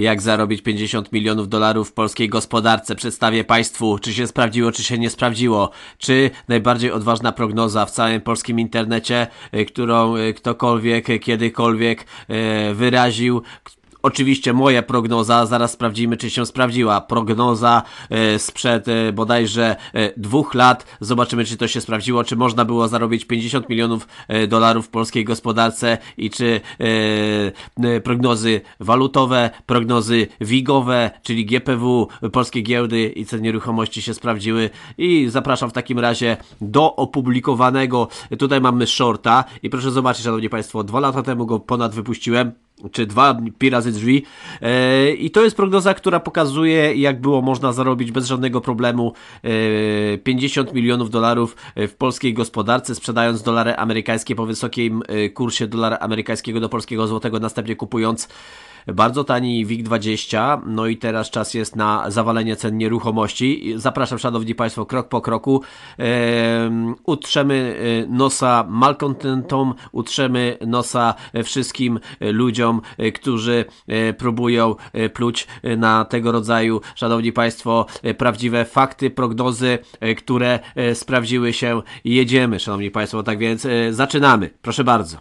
Jak zarobić 50 milionów dolarów w polskiej gospodarce? Przedstawię Państwu, czy się sprawdziło, czy się nie sprawdziło. Czy najbardziej odważna prognoza w całym polskim internecie, y, którą y, ktokolwiek y, kiedykolwiek wyraził, Oczywiście moja prognoza, zaraz sprawdzimy, czy się sprawdziła. Prognoza e, sprzed e, bodajże e, dwóch lat. Zobaczymy, czy to się sprawdziło, czy można było zarobić 50 milionów dolarów w polskiej gospodarce i czy prognozy walutowe, prognozy wigowe, czyli GPW, polskie giełdy i ceny nieruchomości się sprawdziły. I zapraszam w takim razie do opublikowanego. Tutaj mamy shorta i proszę zobaczyć, szanowni państwo, dwa lata temu go ponad wypuściłem czy dwa pi razy drzwi. E, I to jest prognoza, która pokazuje, jak było można zarobić bez żadnego problemu 50 e, milionów dolarów w polskiej gospodarce, sprzedając dolary amerykańskie po wysokim e, kursie dolara amerykańskiego do polskiego złotego, następnie kupując bardzo tani WIG20, no i teraz czas jest na zawalenie cen nieruchomości. Zapraszam, szanowni Państwo, krok po kroku. Utrzemy e, nosa malkontentom, utrzemy nosa e, wszystkim e, ludziom, którzy próbują pluć na tego rodzaju, szanowni Państwo, prawdziwe fakty, prognozy, które sprawdziły się. Jedziemy, szanowni Państwo, tak więc zaczynamy. Proszę bardzo.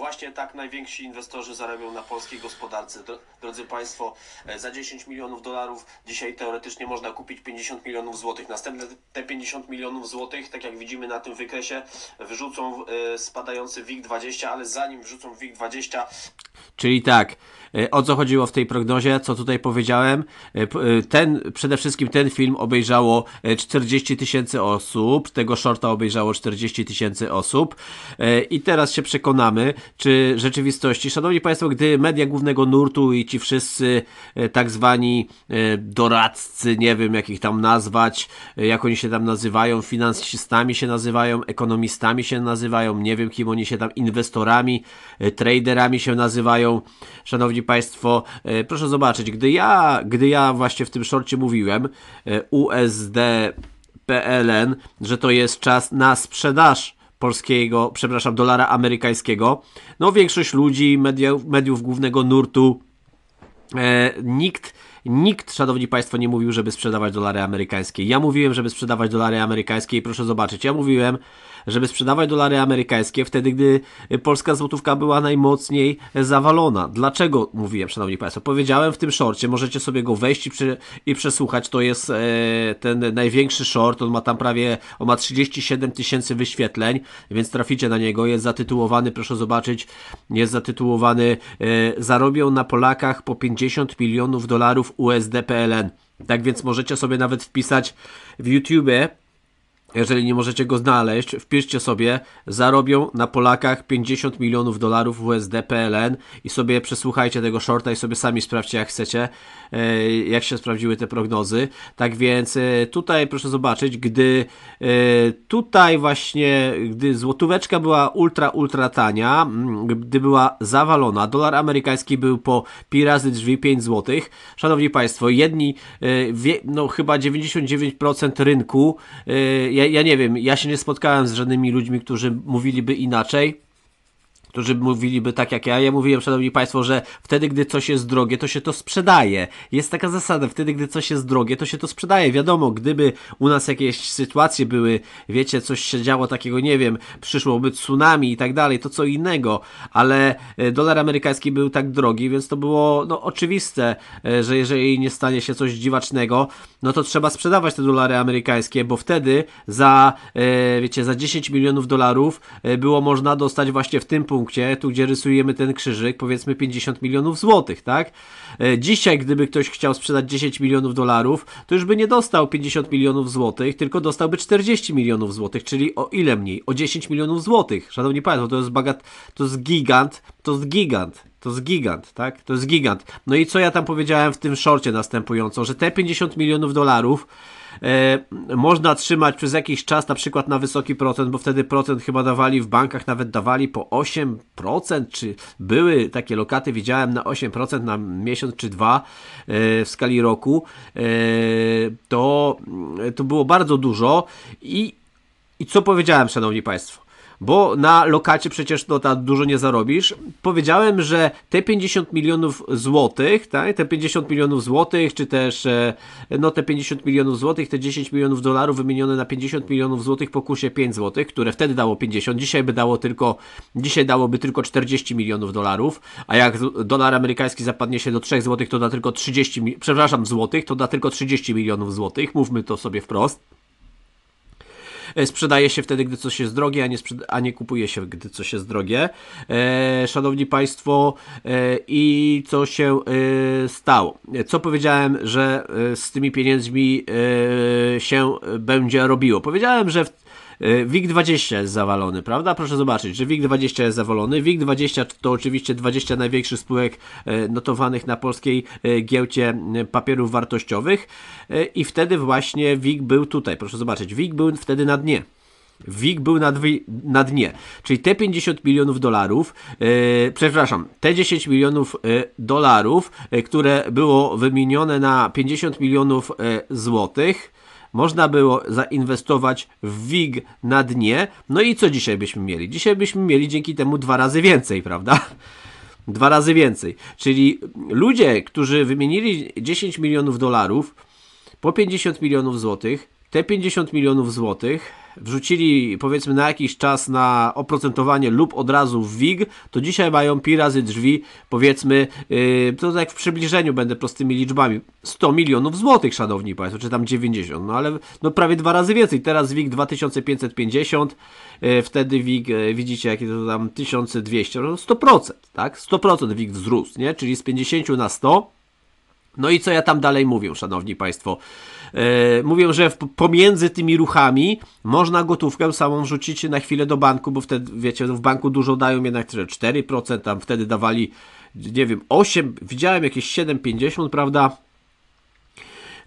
Właśnie tak najwięksi inwestorzy zarabią na polskiej gospodarce. Drodzy Państwo, e, za 10 milionów dolarów dzisiaj teoretycznie można kupić 50 milionów złotych. Następne te 50 milionów złotych, tak jak widzimy na tym wykresie, wyrzucą e, spadający WIG20, ale zanim wrzucą WIG20... Czyli tak, E, o co chodziło w tej prognozie, co tutaj powiedziałem? E, e, ten, przede wszystkim ten film obejrzało 40 tysięcy osób, tego shorta obejrzało 40 tysięcy osób i teraz się przekonamy, czy rzeczywistości, szanowni państwo, gdy media głównego nurtu i ci wszyscy tak zwani doradcy, nie wiem jak ich tam nazwać, jak oni się tam nazywają, finansistami się nazywają, ekonomistami się nazywają, nie wiem kim oni się tam, inwestorami, traderami się nazywają, szanowni Szanowni Państwo, e, proszę zobaczyć, gdy ja, gdy ja właśnie w tym szorcie mówiłem e, USD PLN, że to jest czas na sprzedaż polskiego, przepraszam, dolara amerykańskiego, no większość ludzi, mediów, mediów głównego nurtu, e, nikt Nikt, szanowni państwo, nie mówił, żeby sprzedawać dolary amerykańskie. Ja mówiłem, żeby sprzedawać dolary amerykańskie i proszę zobaczyć, ja mówiłem, żeby sprzedawać dolary amerykańskie wtedy, gdy polska złotówka była najmocniej zawalona. Dlaczego mówiłem, szanowni państwo? Powiedziałem w tym shorcie, możecie sobie go wejść i, i przesłuchać. To jest e, ten największy short, on ma tam prawie, on ma 37 tysięcy wyświetleń, więc traficie na niego. Jest zatytułowany, proszę zobaczyć, jest zatytułowany e, Zarobią na Polakach po 50 milionów dolarów USD PLN. Tak więc możecie sobie nawet wpisać w YouTube jeżeli nie możecie go znaleźć, wpiszcie sobie zarobią na Polakach 50 milionów dolarów USD PLN i sobie przesłuchajcie tego shorta i sobie sami sprawdźcie jak chcecie, e, jak się sprawdziły te prognozy. Tak więc e, tutaj proszę zobaczyć, gdy e, tutaj właśnie, gdy złotóweczka była ultra, ultra tania, gdy była zawalona, dolar amerykański był po pi razy drzwi 5 złotych. Szanowni Państwo, jedni, no chyba 99% rynku ja, ja nie wiem, ja się nie spotkałem z żadnymi ludźmi, którzy mówiliby inaczej którzy mówiliby tak jak ja. Ja mówiłem, szanowni państwo, że wtedy, gdy coś jest drogie, to się to sprzedaje. Jest taka zasada, wtedy, gdy coś jest drogie, to się to sprzedaje. Wiadomo, gdyby u nas jakieś sytuacje były, wiecie, coś się działo takiego, nie wiem, przyszłoby tsunami i tak dalej, to co innego, ale e, dolar amerykański był tak drogi, więc to było no, oczywiste, e, że jeżeli nie stanie się coś dziwacznego, no to trzeba sprzedawać te dolary amerykańskie, bo wtedy za, e, wiecie, za 10 milionów dolarów było można dostać właśnie w tym punkcie punkcie, tu gdzie rysujemy ten krzyżyk, powiedzmy 50 milionów złotych, tak? E, dzisiaj, gdyby ktoś chciał sprzedać 10 milionów dolarów, to już by nie dostał 50 milionów złotych, tylko dostałby 40 milionów złotych, czyli o ile mniej? O 10 milionów złotych. Szanowni Państwo, to jest bagat, to jest gigant, to jest gigant. To jest gigant, tak? To jest gigant. No i co ja tam powiedziałem w tym szorcie następująco, że te 50 milionów dolarów e, można trzymać przez jakiś czas, na przykład na wysoki procent, bo wtedy procent chyba dawali w bankach, nawet dawali po 8%, czy były takie lokaty, widziałem na 8% na miesiąc czy dwa e, w skali roku. E, to, to było bardzo dużo i, i co powiedziałem, szanowni państwo? bo na lokacie przecież no, ta dużo nie zarobisz. Powiedziałem, że te 50 milionów złotych, tak, te 50 milionów złotych, czy też e, no, te 50 milionów złotych, te 10 milionów dolarów wymienione na 50 milionów złotych po kursie 5 złotych, które wtedy dało 50, dzisiaj by dało tylko, dzisiaj dałoby tylko 40 milionów dolarów, a jak dolar amerykański zapadnie się do 3 złotych, to da tylko 30, przepraszam, złotych, to da tylko 30 milionów złotych, mówmy to sobie wprost. E, sprzedaje się wtedy, gdy coś jest drogie, a nie, a nie kupuje się, gdy coś jest drogie. E, szanowni Państwo, e, i co się stało? Co powiedziałem, że z tymi pieniędzmi się będzie robiło? Powiedziałem, że w Y, WIG20 jest zawalony, prawda? Proszę zobaczyć, że WIG20 jest zawalony. WIG20 to oczywiście 20 największych spółek y, notowanych na polskiej y, giełdzie papierów wartościowych i wtedy właśnie WIG był tutaj. Proszę zobaczyć, WIG był wtedy na dnie. WIG był na, na, dnie. Czyli te 50 milionów dolarów, yy, przepraszam, te 10 milionów dolarów, które było wymienione na 50 milionów złotych, można było zainwestować w WIG na dnie. No i co dzisiaj byśmy mieli? Dzisiaj byśmy mieli dzięki temu dwa razy więcej, prawda? Dwa razy więcej. Czyli ludzie, którzy wymienili 10 milionów dolarów po 50 milionów złotych, te 50 milionów złotych wrzucili powiedzmy na jakiś czas na oprocentowanie lub od razu w WIG, to dzisiaj mają pi razy drzwi powiedzmy, yy, to tak w przybliżeniu będę prostymi liczbami, 100 milionów złotych, szanowni państwo, czy tam 90, no ale no prawie dwa razy więcej. Teraz WIG 2550, yy, wtedy WIG, yy, widzicie jakie to tam 1200, no 100%, tak? 100% WIG wzrósł, nie? Czyli z 50 na 100. No i co ja tam dalej mówię, szanowni państwo? E, mówią, że pomiędzy tymi ruchami można gotówkę samą wrzucić na chwilę do banku, bo wtedy, wiecie, no w banku dużo dają jednak 4%, tam wtedy dawali, nie wiem, 8, widziałem jakieś 7,50, prawda?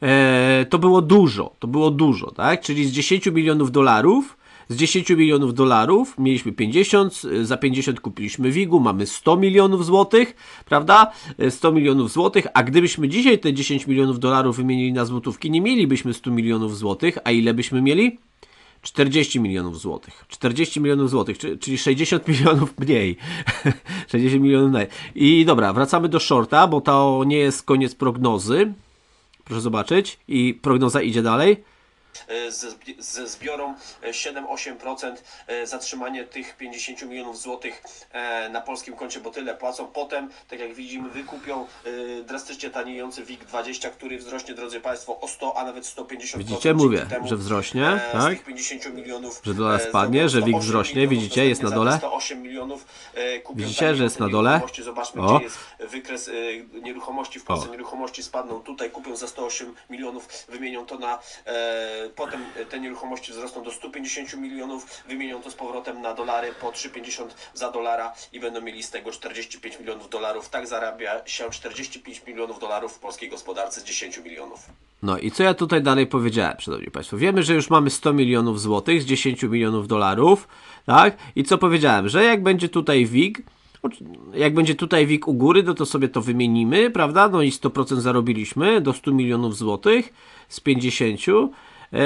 E, to było dużo, to było dużo, tak? Czyli z 10 milionów dolarów z 10 milionów dolarów mieliśmy 50, za 50 kupiliśmy WIG-u, mamy 100 milionów złotych, prawda? 100 milionów złotych, a gdybyśmy dzisiaj te 10 milionów dolarów wymienili na złotówki, nie mielibyśmy 100 milionów złotych, a ile byśmy mieli? 40 milionów złotych. 40 milionów złotych, czyli 60 milionów mniej. 60 milionów mniej. I dobra, wracamy do shorta, bo to nie jest koniec prognozy. Proszę zobaczyć. I prognoza idzie dalej. E, ze zbiorą 7-8% e, e, zatrzymanie tych 50 milionów złotych na polskim koncie, bo tyle płacą. Potem, tak jak widzimy, wykupią drastycznie taniejący WIG20, który wzrośnie, drodzy Państwo, o 100, a nawet 150%. Widzicie, mówię, że wzrośnie, z tak? że dolar spadnie, że WIG wzrośnie, widzicie, jest na dole. widzicie, że jest na dole. Zobaczmy, o. gdzie jest wykres nieruchomości. W Polsce o. nieruchomości spadną tutaj, kupią za 108 milionów, wymienią to na e, Potem te nieruchomości wzrosną do 150 milionów, wymienią to z powrotem na dolary po 3,50 za dolara i będą mieli z tego 45 milionów dolarów. Tak zarabia się 45 milionów dolarów w polskiej gospodarce z 10 milionów. No i co ja tutaj dalej powiedziałem, szanowni państwo? Wiemy, że już mamy 100 milionów złotych z 10 milionów dolarów, tak? I co powiedziałem, że jak będzie tutaj WIG, jak będzie tutaj WIG u góry, no to sobie to wymienimy, prawda? No i 100% zarobiliśmy do 100 milionów złotych z 50 E,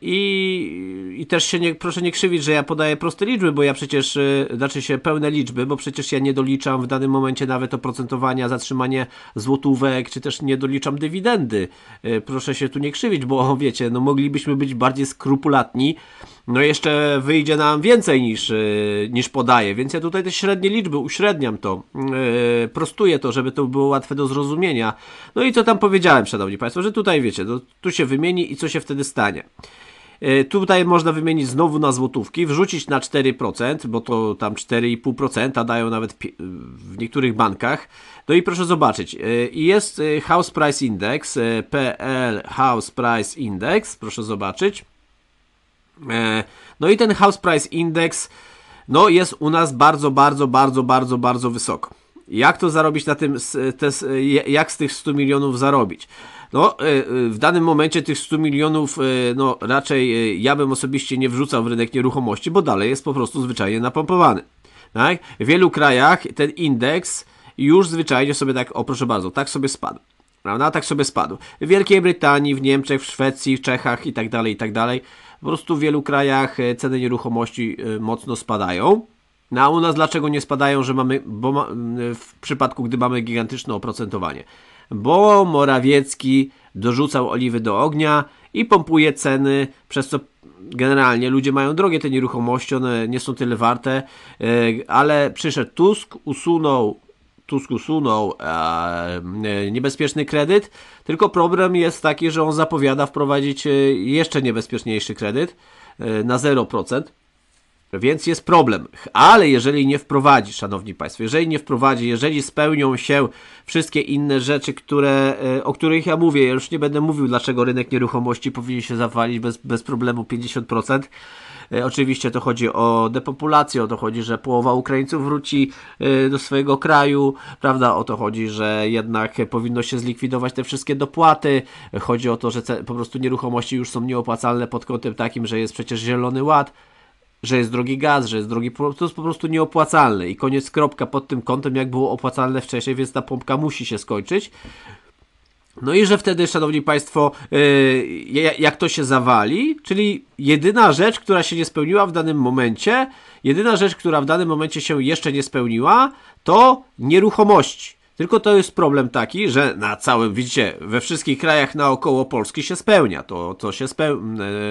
I, I, też się nie, proszę nie krzywić, że ja podaję proste liczby, bo ja przecież, e, znaczy się pełne liczby, bo przecież ja nie doliczam w danym momencie nawet oprocentowania, zatrzymanie złotówek, czy też nie doliczam dywidendy. E, proszę się tu nie krzywić, bo wiecie, no moglibyśmy być bardziej skrupulatni no jeszcze wyjdzie nam więcej niż, y, niż podaje, więc ja tutaj te średnie liczby uśredniam to, y, prostuję to, żeby to było łatwe do zrozumienia. No i co tam powiedziałem, szanowni państwo, że tutaj wiecie, to, no, tu się wymieni i co się wtedy stanie. Y, tutaj można wymienić znowu na złotówki, wrzucić na 4%, bo to tam 4,5% dają nawet w niektórych bankach. No i proszę zobaczyć, jest House Price Index, PL House Price Index, proszę zobaczyć. E, no i ten House Price Index no jest u nas bardzo, bardzo, bardzo, bardzo, bardzo wysoko. Jak to zarobić na tym, te, jak z tych 100 milionów zarobić? No, e, e, w danym momencie tych 100 milionów, no raczej ja bym osobiście nie wrzucał w rynek nieruchomości, bo dalej jest po prostu zwyczajnie napompowany. Tak? W wielu krajach ten indeks już zwyczajnie sobie tak, o proszę bardzo, tak sobie spadł. Prawda? Tak sobie spadł. W Wielkiej Brytanii, w Niemczech, w Szwecji, w Czechach i tak dalej, i tak dalej po prostu w wielu krajach e, ceny nieruchomości e, mocno spadają. No a u nas dlaczego nie spadają, że mamy, bo ma, w przypadku gdy mamy gigantyczne oprocentowanie? Bo Morawiecki dorzucał oliwy do ognia i pompuje ceny, przez co generalnie ludzie mają drogie te nieruchomości, one nie są tyle warte, e, ale przyszedł Tusk, usunął Tusk usunął e, niebezpieczny kredyt, tylko problem jest taki, że on zapowiada wprowadzić e, jeszcze niebezpieczniejszy kredyt e, na 0%. Więc jest problem. Ale jeżeli nie wprowadzi, szanowni państwo, jeżeli nie wprowadzi, jeżeli spełnią się wszystkie inne rzeczy, które, e, o których ja mówię, ja już nie będę mówił, dlaczego rynek nieruchomości powinien się zawalić bez, bez problemu 50%, E, oczywiście to chodzi o depopulację, o to chodzi, że połowa Ukraińców wróci e, do swojego kraju, prawda? O to chodzi, że jednak powinno się zlikwidować te wszystkie dopłaty. Chodzi o to, że po prostu nieruchomości już są nieopłacalne pod kątem takim, że jest przecież zielony ład że jest drogi gaz, że jest drogi to jest po prostu nieopłacalne i koniec kropka pod tym kątem jak było opłacalne wcześniej, więc ta pompka musi się skończyć. No i że wtedy, szanowni państwo, y, jak to się zawali, czyli jedyna rzecz, która się nie spełniła w danym momencie, jedyna rzecz, która w danym momencie się jeszcze nie spełniła, to nieruchomości. Tylko to jest problem taki, że na całym, widzicie, we wszystkich krajach naokoło Polski się spełnia to, co się, speł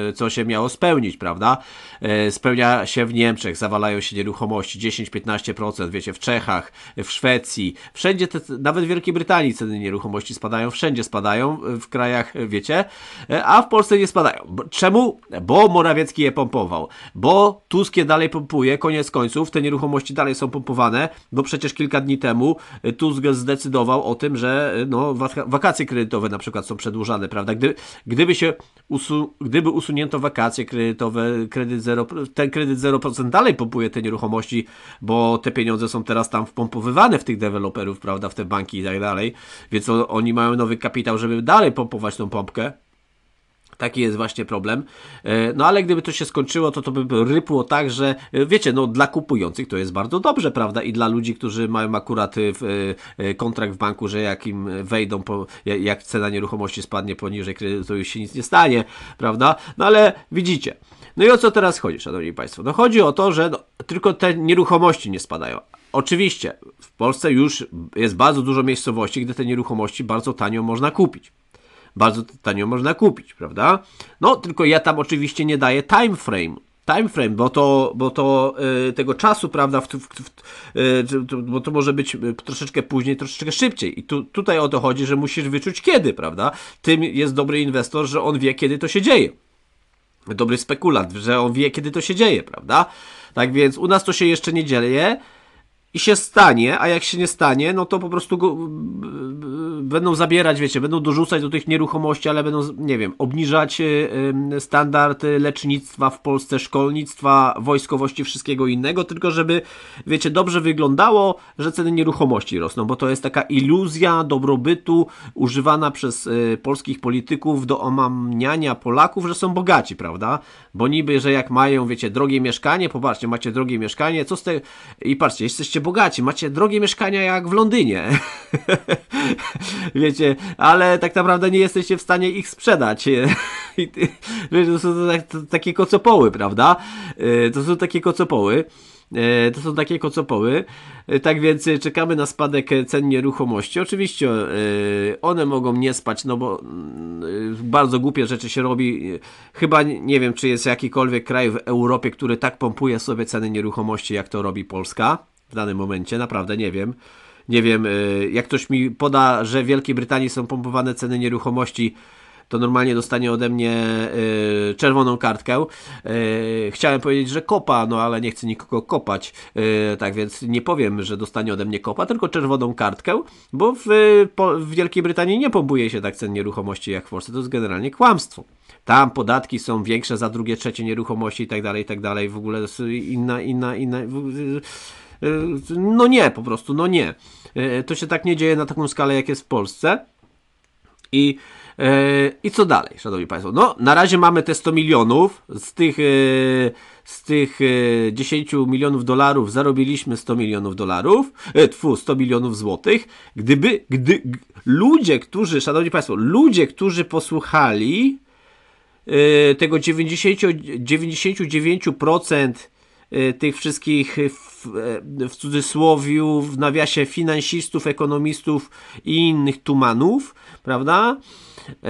e, co się miało spełnić, prawda? E, spełnia się w Niemczech, zawalają się nieruchomości 10-15%, wiecie, w Czechach, w Szwecji, wszędzie, te, nawet w Wielkiej Brytanii ceny nieruchomości spadają, wszędzie spadają, w krajach, wiecie, e, a w Polsce nie spadają. Czemu? Bo Morawiecki je pompował, bo Tusk je dalej pompuje, koniec końców, te nieruchomości dalej są pompowane, bo przecież kilka dni temu Tusk zdecydował o tym, że y, no, wakacje kredytowe na przykład są przedłużane, prawda? Gdy, gdyby się usu, gdyby usunięto wakacje kredytowe, kredyt zero, ten kredyt 0% dalej pompuje te nieruchomości, bo te pieniądze są teraz tam wpompowywane w tych deweloperów, prawda, w te banki i tak dalej, więc on, oni mają nowy kapitał, żeby dalej pompować tą pompkę. Taki jest właśnie problem. E, no ale gdyby to się skończyło, to to by rypło tak, że e, wiecie, no dla kupujących to jest bardzo dobrze, prawda? I dla ludzi, którzy mają akurat e, w, kontrakt w banku, że jak im wejdą, po, jak cena nieruchomości spadnie poniżej kredytu, to już się nic nie stanie, prawda? No ale widzicie. No i o co teraz chodzi, szanowni państwo? No chodzi o to, że no, tylko te nieruchomości nie spadają. Oczywiście, w Polsce już jest bardzo dużo miejscowości, gdzie te nieruchomości bardzo tanio można kupić bardzo tanio można kupić, prawda? No, tylko ja tam oczywiście nie daję time frame, time frame, bo to, bo to y, tego czasu, prawda, w, w, w, y, to, bo to może być y, troszeczkę później, troszeczkę szybciej. I tu, tutaj o to chodzi, że musisz wyczuć kiedy, prawda? Tym jest dobry inwestor, że on wie, kiedy to się dzieje. Dobry spekulant, że on wie, kiedy to się dzieje, prawda? Tak więc u nas to się jeszcze nie dzieje, i się stanie, a jak się nie stanie, no to po prostu go, będą zabierać, wiecie, będą dorzucać do tych nieruchomości, ale będą, nie wiem, obniżać y, y, standard y, lecznictwa w Polsce, szkolnictwa, wojskowości, wszystkiego innego, tylko żeby, wiecie, dobrze wyglądało, że ceny nieruchomości rosną, bo to jest taka iluzja dobrobytu używana przez polskich polityków do omamniania Polaków, że są bogaci, prawda? Bo niby, że jak mają, wiecie, drogie mieszkanie, popatrzcie, macie drogie mieszkanie, co z tego, i patrzcie, jesteście bogaci, macie drogie mieszkania jak w Londynie. Wiecie, ale tak naprawdę nie jesteście w stanie ich sprzedać. Wiecie, tak, y, to są takie kocopoły, prawda? Y, to są takie kocopoły. To są takie kocopoły. Tak więc y, czekamy na spadek cen nieruchomości. Oczywiście one mogą nie spać, no bo bardzo głupie rzeczy się robi. Chyba nie wiem, czy jest jakikolwiek kraj w Europie, który tak pompuje sobie ceny nieruchomości, jak to robi Polska w danym momencie, naprawdę nie wiem. Nie wiem, y, jak ktoś mi poda, że w Wielkiej Brytanii są pompowane ceny nieruchomości, to normalnie dostanie ode mnie y, czerwoną kartkę. Y, chciałem powiedzieć, że kopa, no ale nie chcę nikogo kopać, tak więc nie powiem, że dostanie ode mnie kopa, tylko czerwoną kartkę, bo w, w Wielkiej Brytanii nie pompuje się tak cen nieruchomości jak w Polsce, to jest generalnie kłamstwo. Tam podatki są większe za drugie, trzecie nieruchomości i tak dalej, i tak dalej, w ogóle inna, inna, inna... E, no nie, po prostu, no nie. E, to się tak nie dzieje na taką skalę, jak jest w Polsce. I, e, i co dalej, szanowni państwo? No, na razie mamy te 100 milionów. Z tych, z tych 10 milionów dolarów zarobiliśmy 100 milionów dolarów. Tfu, 100 milionów złotych. Gdyby, gdy, ludzie, którzy, szanowni państwo, ludzie, którzy posłuchali tego 90, 99% tych wszystkich E, w, cudzysłowie, cudzysłowiu, w nawiasie finansistów, ekonomistów i innych tumanów, prawda? E,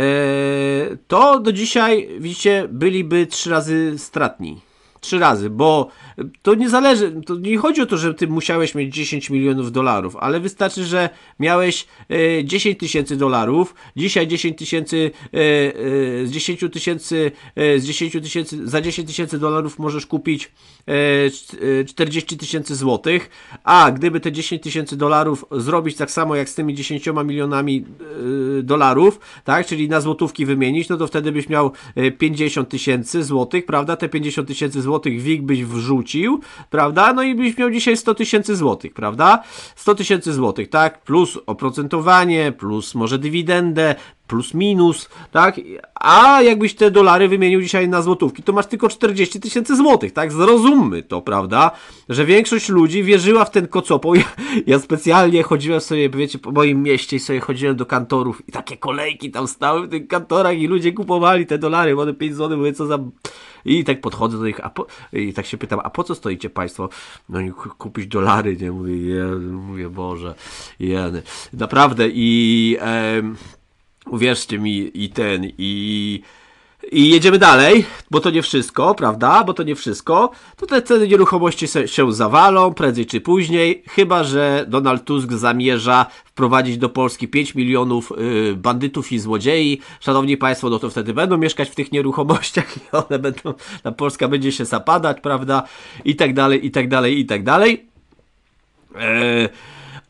to do dzisiaj, widzicie, byliby trzy razy stratni trzy razy, bo e, to nie zależy, to nie chodzi o to, że ty musiałeś mieć 10 milionów dolarów, ale wystarczy, że miałeś 10 e, tysięcy dolarów, dzisiaj 10 tysięcy e, z 10 tysięcy z 10 tysięcy, za 10 tysięcy dolarów możesz kupić 40 tysięcy złotych, a gdyby te 10 tysięcy dolarów zrobić tak samo jak z tymi 10 milionami dolarów, tak, czyli na złotówki wymienić, no to wtedy byś miał 50 tysięcy złotych, prawda, te 50 tysięcy złotych złotych WIG byś wrzucił, prawda? No i byś miał dzisiaj 100 tysięcy złotych, prawda? 100 tysięcy złotych, tak? Plus oprocentowanie, plus może dywidendę, plus minus, tak? A jakbyś te dolary wymienił dzisiaj na złotówki, to masz tylko 40 tysięcy złotych, tak? Zrozummy to, prawda? Że większość ludzi wierzyła w ten kocopol. Ja, ja, specjalnie chodziłem sobie, wiecie, po moim mieście i sobie chodziłem do kantorów i takie kolejki tam stały w tych kantorach i ludzie kupowali te dolary, bo one 5 zł, mówię, co za i tak podchodzę do nich po, i tak się pytam, a po co stoicie państwo? No i kupić dolary, nie? Mówię, je, mówię Boże, jeny. Naprawdę i e, uwierzcie mi i ten i i jedziemy dalej, bo to nie wszystko, prawda? Bo to nie wszystko. To te ceny nieruchomości se, się zawalą prędzej czy później, chyba że Donald Tusk zamierza wprowadzić do Polski 5 milionów y, bandytów i złodziei. Szanowni Państwo, no to wtedy będą mieszkać w tych nieruchomościach i one będą, ta Polska będzie się zapadać, prawda? I tak dalej, i tak dalej, i tak dalej. Yy,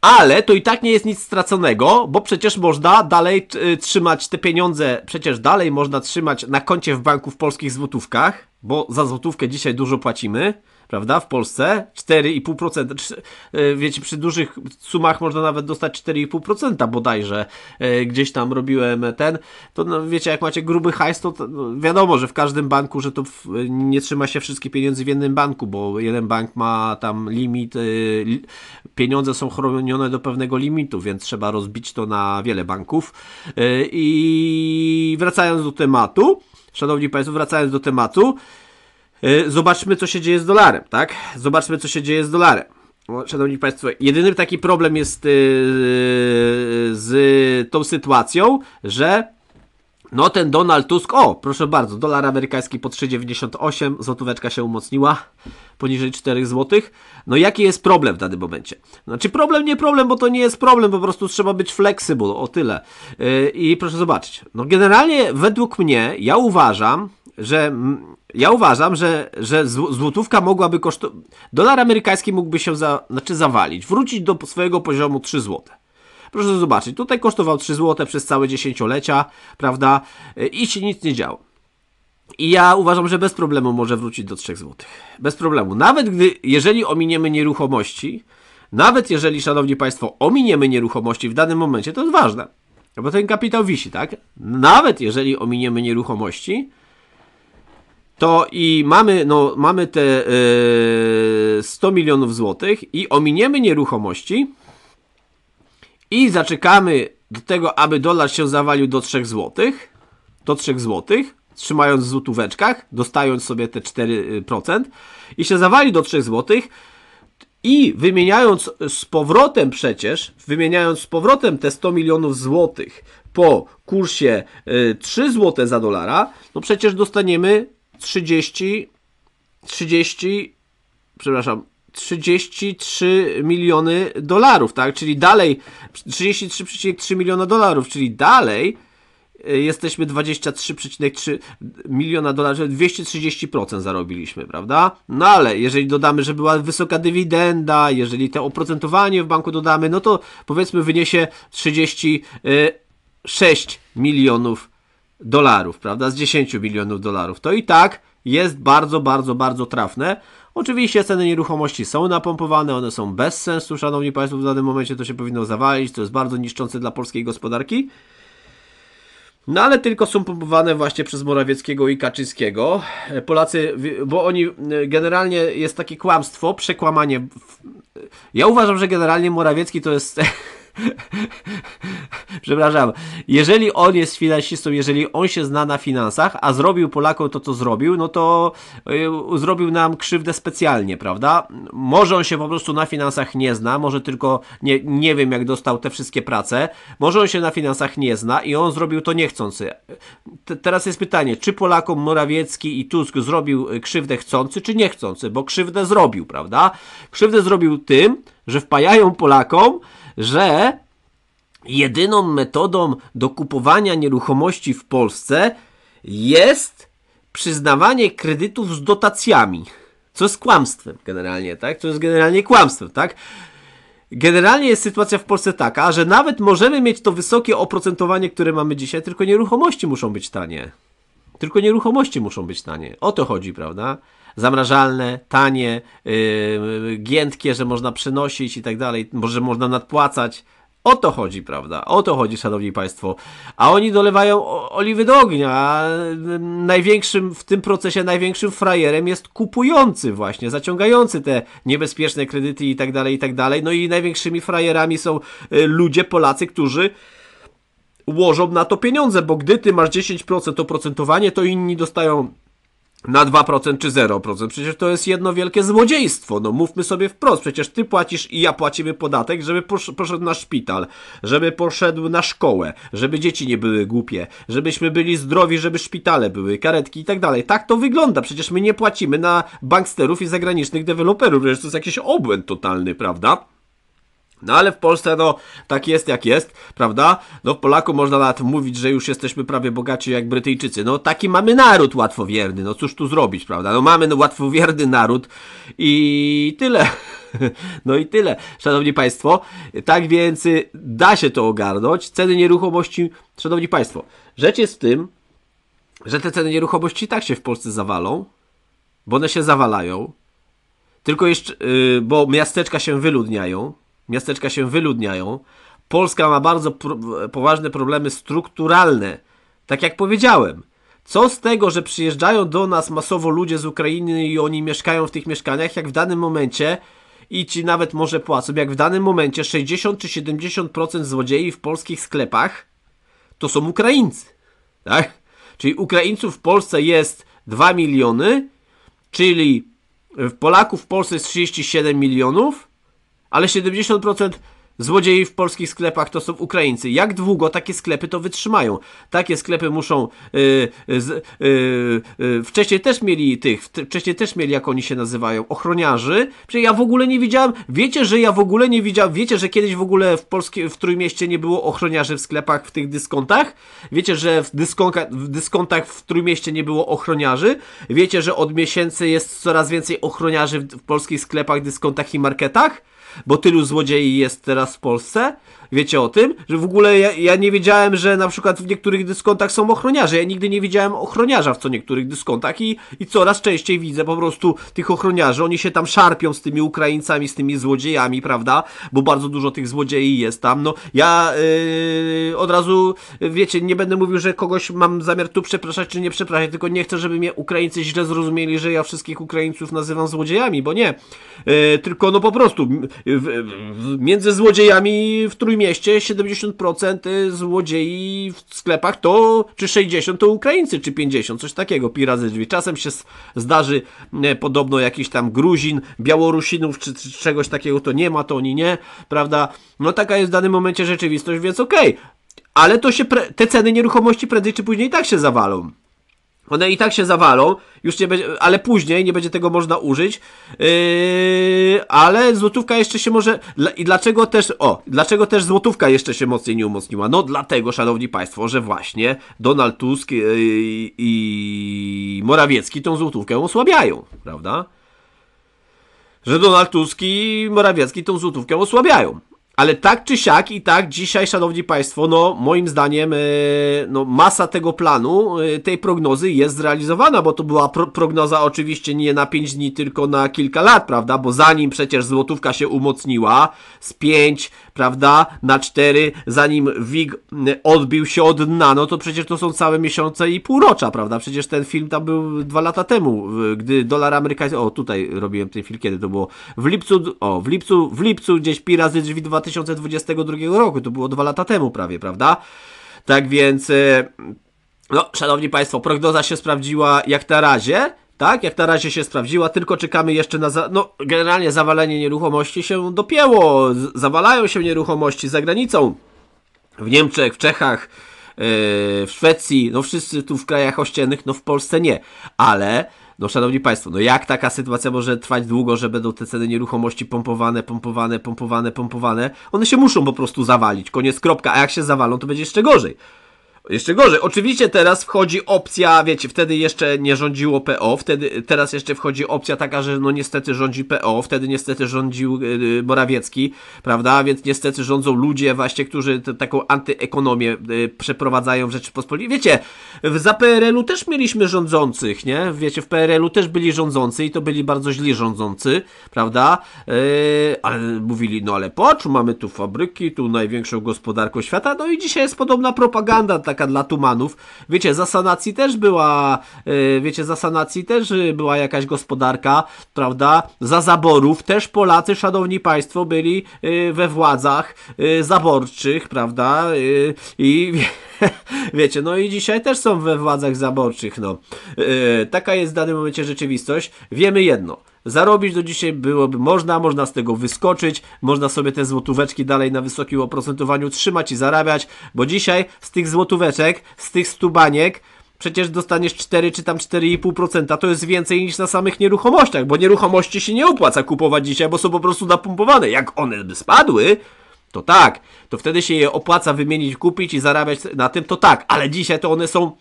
ale to i tak nie jest nic straconego, bo przecież można dalej y, trzymać te pieniądze, przecież dalej można trzymać na koncie w banku w polskich złotówkach, bo za złotówkę dzisiaj dużo płacimy prawda? W Polsce 4,5%. E, wiecie, przy dużych sumach można nawet dostać 4,5% bodajże. E, gdzieś tam robiłem ten. To no, wiecie, jak macie gruby hajs, to, no, wiadomo, że w każdym banku, że to w, e, nie trzyma się wszystkich pieniędzy w jednym banku, bo jeden bank ma tam limit, pieniądze są chronione do pewnego limitu, więc trzeba rozbić to na wiele banków. I wracając do tematu, szanowni państwo, wracając do tematu, E, zobaczmy, co się dzieje z dolarem, tak? Zobaczmy, co się dzieje z dolarem. Szanowni Państwo, jedyny taki problem jest e, z tą sytuacją, że no ten Donald Tusk, o proszę bardzo, dolar amerykański po 3,98, złotóweczka się umocniła poniżej 4 zł. No jaki jest problem w danym momencie? Znaczy problem, nie problem, bo to nie jest problem, po prostu trzeba być flexible, o tyle. E, I proszę zobaczyć, no generalnie według mnie, ja uważam, że ja uważam, że, że złotówka mogłaby kosztować. Dolar amerykański mógłby się za, znaczy zawalić, wrócić do swojego poziomu 3 zł. Proszę zobaczyć, tutaj kosztował 3 zł przez całe dziesięciolecia, prawda? I się nic nie działo. I ja uważam, że bez problemu może wrócić do 3 zł. Bez problemu. Nawet gdy, jeżeli ominiemy nieruchomości, nawet jeżeli, szanowni państwo, ominiemy nieruchomości w danym momencie, to jest ważne. Bo ten kapitał wisi, tak? Nawet jeżeli ominiemy nieruchomości, to i mamy, no, mamy te 100 e, milionów złotych i ominiemy nieruchomości i zaczekamy do tego, aby dolar się zawalił do 3 złotych, do 3 złotych, trzymając w złotóweczkach, dostając sobie te 4% e, i się zawali do 3 złotych i wymieniając z powrotem przecież, wymieniając z powrotem te 100 milionów złotych po kursie 3 e, złote za dolara, no przecież dostaniemy 30, 30, przepraszam, 33 miliony dolarów, tak? Czyli dalej 33,3 miliona dolarów, czyli dalej y, jesteśmy 23,3 miliona dolarów, 230% zarobiliśmy, prawda? No ale jeżeli dodamy, że była wysoka dywidenda, jeżeli to oprocentowanie w banku dodamy, no to powiedzmy wyniesie 36 y, milionów dolarów, prawda? Z 10 milionów dolarów. To i tak jest bardzo, bardzo, bardzo trafne. Oczywiście ceny nieruchomości są napompowane, one są bez sensu, szanowni państwo, w danym momencie to się powinno zawalić, to jest bardzo niszczące dla polskiej gospodarki. No ale tylko są pompowane właśnie przez Morawieckiego i Kaczyńskiego. Polacy, bo oni generalnie jest takie kłamstwo, przekłamanie. Ja uważam, że generalnie Morawiecki to jest Przepraszam. Jeżeli on jest finansistą, jeżeli on się zna na finansach, a zrobił Polakom to, co zrobił, no to yy, zrobił nam krzywdę specjalnie, prawda? Może on się po prostu na finansach nie zna, może tylko nie, nie wiem, jak dostał te wszystkie prace. Może on się na finansach nie zna i on zrobił to niechcący. T teraz jest pytanie, czy Polakom Morawiecki i Tusk zrobił y, krzywdę chcący, czy niechcący? Bo krzywdę zrobił, prawda? Krzywdę zrobił tym, że wpajają Polakom, że jedyną metodą do nieruchomości w Polsce jest przyznawanie kredytów z dotacjami. Co jest kłamstwem generalnie, tak? Co jest generalnie kłamstwem, tak? Generalnie jest sytuacja w Polsce taka, że nawet możemy mieć to wysokie oprocentowanie, które mamy dzisiaj, tylko nieruchomości muszą być tanie. Tylko nieruchomości muszą być tanie. O to chodzi, prawda? zamrażalne, tanie, yy, giętkie, że można przynosić i tak dalej, może można nadpłacać. O to chodzi, prawda? O to chodzi, szanowni państwo. A oni dolewają oliwy do ognia, a y, największym, w tym procesie największym frajerem jest kupujący właśnie, zaciągający te niebezpieczne kredyty i tak dalej, i tak dalej. No i największymi frajerami są y, ludzie, Polacy, którzy łożą na to pieniądze, bo gdy ty masz 10% oprocentowanie, to inni dostają na 2% czy 0%. Przecież to jest jedno wielkie złodziejstwo. No mówmy sobie wprost. Przecież ty płacisz i ja płacimy podatek, żeby posz poszedł na szpital, żeby poszedł na szkołę, żeby dzieci nie były głupie, żebyśmy byli zdrowi, żeby szpitale były, karetki i tak dalej. Tak to wygląda. Przecież my nie płacimy na banksterów i zagranicznych deweloperów. Przecież to jest jakiś obłęd totalny, prawda? No ale w Polsce, no, tak jest jak jest, prawda? No, w Polaku można nawet mówić, że już jesteśmy prawie bogaci jak Brytyjczycy. No, taki mamy naród łatwowierny, no cóż tu zrobić, prawda? No, mamy no, łatwowierny naród i tyle. No i tyle, szanowni państwo. Tak więc y, da się to ogarnąć. Ceny nieruchomości, szanowni państwo, rzecz jest w tym, że te ceny nieruchomości tak się w Polsce zawalą, bo one się zawalają. Tylko jeszcze, y, bo miasteczka się wyludniają, miasteczka się wyludniają. Polska ma bardzo pro poważne problemy strukturalne. Tak jak powiedziałem, co z tego, że przyjeżdżają do nas masowo ludzie z Ukrainy i oni mieszkają w tych mieszkaniach, jak w danym momencie i ci nawet może płacą, jak w danym momencie 60 czy 70% złodziei w polskich sklepach to są Ukraińcy. Tak? Czyli Ukraińców w Polsce jest 2 miliony, czyli Polaków w Polsce jest 37 milionów, ale 70% złodziei w polskich sklepach to są Ukraińcy. Jak długo takie sklepy to wytrzymają? Takie sklepy muszą. Yy, yy, yy, wcześniej też mieli tych, wcześniej też mieli, jak oni się nazywają, ochroniarzy. Przecież ja w ogóle nie widziałem. Wiecie, że ja w ogóle nie widziałem. Wiecie, że kiedyś w ogóle w Polskie, w Trójmieście nie było ochroniarzy w sklepach w tych dyskontach? Wiecie, że w, dyskonka, w dyskontach w Trójmieście nie było ochroniarzy? Wiecie, że od miesięcy jest coraz więcej ochroniarzy w, w polskich sklepach, dyskontach i marketach? bo tylu złodziei jest teraz w Polsce, wiecie o tym, że w ogóle ja, ja, nie wiedziałem, że na przykład w niektórych dyskontach są ochroniarze. Ja nigdy nie widziałem ochroniarza w co niektórych dyskontach i, i coraz częściej widzę po prostu tych ochroniarzy. Oni się tam szarpią z tymi Ukraińcami, z tymi złodziejami, prawda? Bo bardzo dużo tych złodziei jest tam. No ja yy, od razu, wiecie, nie będę mówił, że kogoś mam zamiar tu przepraszać czy nie przepraszać, tylko nie chcę, żeby mnie Ukraińcy źle zrozumieli, że ja wszystkich Ukraińców nazywam złodziejami, bo nie. Yy, tylko no po prostu yy, między złodziejami w trójmieście mieście 70% y, złodziei w sklepach to, czy 60 to Ukraińcy, czy 50, coś takiego, pira ze drzwi. Czasem się zdarzy nie, y, podobno jakiś tam Gruzin, Białorusinów, czy, czy, czegoś takiego, to nie ma, to oni nie, prawda? No taka jest w danym momencie rzeczywistość, więc okej. Okay. Ale to się, te ceny nieruchomości prędzej czy później i tak się zawalą. One i tak się zawalą, już nie będzie, ale później nie będzie tego można użyć. Yy, ale złotówka jeszcze się może. I dlaczego też. O, dlaczego też złotówka jeszcze się mocniej nie umocniła? No dlatego, szanowni Państwo, że właśnie Donald Tusk yy, i Morawiecki tą złotówkę osłabiają, prawda? Że Donald Tusk i Morawiecki tą złotówkę osłabiają. Ale tak czy siak i tak dzisiaj, szanowni państwo, no moim zdaniem e, no, masa tego planu, e, tej prognozy jest zrealizowana, bo to była pro prognoza oczywiście nie na 5 dni, tylko na kilka lat, prawda? Bo zanim przecież złotówka się umocniła z 5 prawda, na 4, zanim WIG odbił się od dna, no to przecież to są całe miesiące i półrocza, prawda? Przecież ten film tam był dwa lata temu, gdy dolar amerykański, o tutaj robiłem ten film, kiedy to było, w lipcu, o, w lipcu, w lipcu gdzieś pi razy drzwi 2022 roku, to było dwa lata temu prawie, prawda? Tak więc... E, no, szanowni Państwo, prognoza się sprawdziła jak na razie tak? Jak na razie się sprawdziła, tylko czekamy jeszcze na. Za... No, generalnie zawalenie nieruchomości się dopięło. zawalają się nieruchomości za granicą. W Niemczech, w Czechach, yy, w Szwecji, no wszyscy tu w krajach ościennych, no w Polsce nie. Ale. No szanowni państwo, no jak taka sytuacja może trwać długo, że będą te ceny nieruchomości pompowane, pompowane, pompowane, pompowane? One się muszą po prostu zawalić, koniec kropka, a jak się zawalą, to będzie jeszcze gorzej. Jeszcze gorzej. Oczywiście teraz wchodzi opcja, wiecie, wtedy jeszcze nie rządziło PO, wtedy, teraz jeszcze wchodzi opcja taka, że no niestety rządzi PO, wtedy niestety rządził yy, Morawiecki, prawda? Więc niestety rządzą ludzie właśnie, którzy taką antyekonomię yy, przeprowadzają w Rzeczypospolitej. Wiecie, w, za PRL-u też mieliśmy rządzących, nie? Wiecie, w PRL-u też byli rządzący i to byli bardzo źli rządzący, prawda? Yy, ale mówili, no ale pocz, mamy tu fabryki, tu największą gospodarkę świata, no i dzisiaj jest podobna propaganda, tak taka dla tumanów. Wiecie, za sanacji też była, e, wiecie, za sanacji też e, była jakaś gospodarka, prawda? Za zaborów też Polacy, szanowni państwo, byli e, we władzach zaborczych, prawda? I wiecie, no i dzisiaj też są we władzach zaborczych, no. Taka jest w danym momencie rzeczywistość. Wiemy jedno. Zarobić do dzisiaj byłoby można, można z tego wyskoczyć, można sobie te złotóweczki dalej na wysokim oprocentowaniu trzymać i zarabiać, bo dzisiaj z tych złotóweczek, z tych stubaniek, przecież dostaniesz 4 czy tam 4,5%, to jest więcej niż na samych nieruchomościach, bo nieruchomości się nie opłaca kupować dzisiaj, bo są po prostu napumpowane. Jak one by spadły, to tak, to wtedy się je opłaca wymienić, kupić i zarabiać na tym, to tak, ale dzisiaj to one są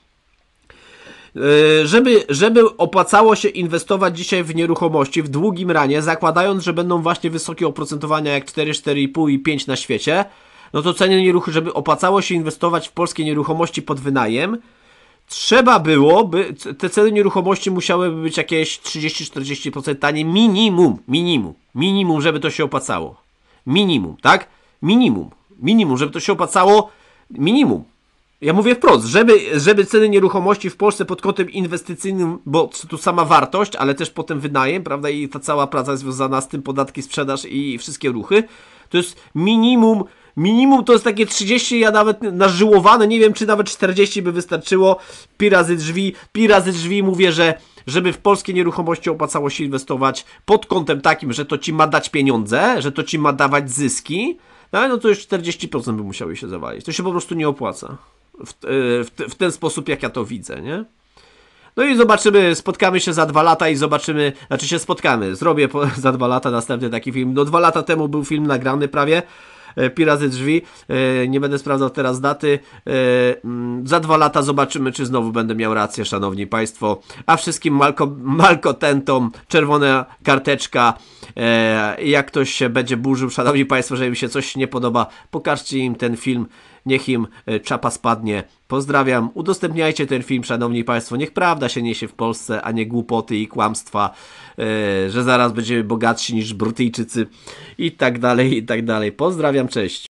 E, żeby, żeby opłacało się inwestować dzisiaj w nieruchomości w długim ranie, zakładając, że będą właśnie wysokie oprocentowania jak 4, 4,5 i 5 na świecie, no to ceny nieruchomości, żeby opłacało się inwestować w polskie nieruchomości pod wynajem, trzeba było, by te ceny nieruchomości musiałyby być jakieś 30-40% taniej, minimum, minimum, minimum, żeby to się opłacało. Minimum, tak? Minimum, minimum, żeby to się opłacało, minimum. Ja mówię wprost, żeby, żeby ceny nieruchomości w Polsce pod kątem inwestycyjnym, bo tu sama wartość, ale też potem wynajem, prawda, i ta cała praca związana z tym, podatki, sprzedaż i wszystkie ruchy, to jest minimum, minimum to jest takie 30, ja nawet nażyłowane, nie wiem, czy nawet 40 by wystarczyło, pi razy drzwi, pi razy drzwi mówię, że żeby w polskie nieruchomości opłacało się inwestować pod kątem takim, że to ci ma dać pieniądze, że to ci ma dawać zyski, no, no to już 40% by musiały się zawalić. To się po prostu nie opłaca w, e, w, w ten sposób, jak ja to widzę, nie? No i zobaczymy, spotkamy się za dwa lata i zobaczymy, znaczy się spotkamy, zrobię po, za dwa lata następny taki film. No dwa lata temu był film nagrany prawie, e, Piraty Drzwi, e, nie będę sprawdzał teraz daty. Mm, za dwa lata zobaczymy, czy znowu będę miał rację, szanowni państwo. A wszystkim malko, malkotentom czerwona karteczka. Jak ktoś się będzie burzył, szanowni państwo, że im się coś nie podoba, pokażcie im ten film niech im e, czapa spadnie. Pozdrawiam, udostępniajcie ten film, szanowni państwo, niech prawda się niesie w Polsce, a nie głupoty i kłamstwa, e, że zaraz będziemy bogatsi niż Brytyjczycy i tak dalej, i tak dalej. Pozdrawiam, cześć.